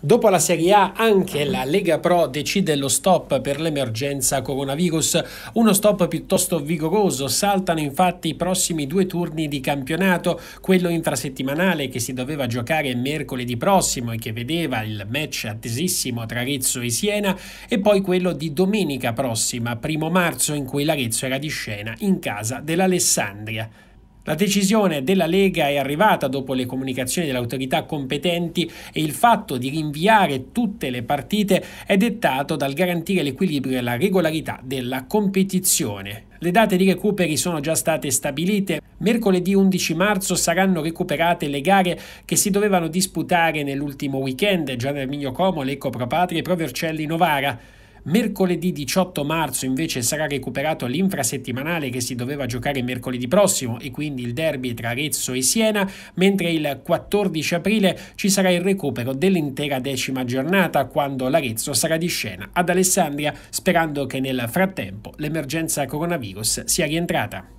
Dopo la Serie A anche la Lega Pro decide lo stop per l'emergenza coronavirus, uno stop piuttosto vigoroso, saltano infatti i prossimi due turni di campionato, quello infrasettimanale che si doveva giocare mercoledì prossimo e che vedeva il match attesissimo tra Arezzo e Siena e poi quello di domenica prossima, primo marzo, in cui l'Arezzo era di scena in casa dell'Alessandria. La decisione della Lega è arrivata dopo le comunicazioni delle autorità competenti e il fatto di rinviare tutte le partite è dettato dal garantire l'equilibrio e la regolarità della competizione. Le date di recuperi sono già state stabilite. Mercoledì 11 marzo saranno recuperate le gare che si dovevano disputare nell'ultimo weekend, Gian Erminio Como, Lecco Patria e Provercelli Novara. Mercoledì 18 marzo invece sarà recuperato l'infrasettimanale che si doveva giocare mercoledì prossimo e quindi il derby tra Arezzo e Siena, mentre il 14 aprile ci sarà il recupero dell'intera decima giornata quando l'Arezzo sarà di scena ad Alessandria sperando che nel frattempo l'emergenza coronavirus sia rientrata.